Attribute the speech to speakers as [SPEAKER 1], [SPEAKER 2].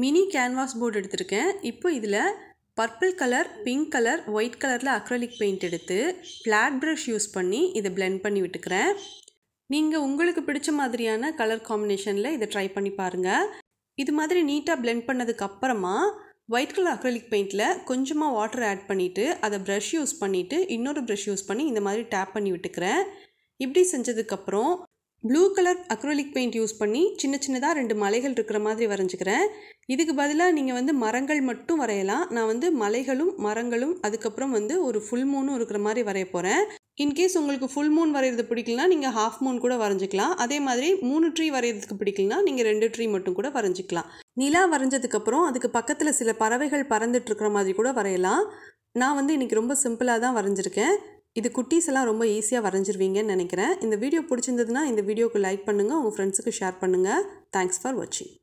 [SPEAKER 1] mini canvas board எடுத்திருக்கேன் இப்போ இதில் purple colour pink colour white கலரில் அக்ரலிக் பெயிண்ட் எடுத்து ஃப்ளாட் ப்ரஷ் யூஸ் பண்ணி இதை பிளெண்ட் பண்ணி விட்டுக்கிறேன் நீங்கள் உங்களுக்கு பிடிச்ச மாதிரியான கலர் காம்பினேஷனில் இதை ட்ரை பண்ணி பாருங்கள் இது மாதிரி நீட்டாக பிளெண்ட் பண்ணதுக்கு அப்புறமா ஒயிட் கலர் அக்ரலிக் பெயிண்டில் கொஞ்சமாக வாட்டர் ஆட் பண்ணிவிட்டு அதை ப்ரஷ் யூஸ் பண்ணிவிட்டு இன்னொரு ப்ரஷ் யூஸ் பண்ணி இந்த மாதிரி டேப் பண்ணி விட்டுக்கிறேன் இப்படி செஞ்சதுக்கப்புறம் blue colour acrylic paint use பண்ணி சின்ன சின்னதாக ரெண்டு மலைகள் இருக்கிற மாதிரி வரைஞ்சிக்கிறேன் இதுக்கு பதிலாக நீங்கள் வந்து மரங்கள் மட்டும் வரையலாம் நான் வந்து மலைகளும் மரங்களும் அதுக்கப்புறம் வந்து ஒரு ஃபுல் மூனும் இருக்கிற மாதிரி வரைய போகிறேன் இன்கேஸ் உங்களுக்கு ஃபுல் மூன் வரைகிறது பிடிக்கலனா நீங்கள் ஹாஃப் மூன் கூட வரைஞ்சிக்கலாம் அதே மாதிரி மூணு ட்ரீ வரைகிறதுக்கு பிடிக்கலனா நீங்கள் ரெண்டு ட்ரீ மட்டும் கூட வரைஞ்சிக்கலாம் நிலா வரைஞ்சதுக்கப்புறம் அதுக்கு பக்கத்தில் சில பறவைகள் பறந்துட்டு இருக்கிற மாதிரி கூட வரையலாம் நான் வந்து இன்றைக்கி ரொம்ப சிம்பிளாக தான் வரைஞ்சிருக்கேன் இது குட்டீஸ் எல்லாம் ரொம்ப ஈஸியாக வரைஞ்சிருவீங்கன்னு நினைக்கிறேன் இந்த வீடியோ பிடிச்சிருந்ததுன்னா இந்த வீடியோக்கு லைக் பண்ணுங்கள் உங்கள் ஃப்ரெண்ட்ஸுக்கு ஷேர் பண்ணுங்கள் தேங்க்ஸ் ஃபார் வாட்சிங்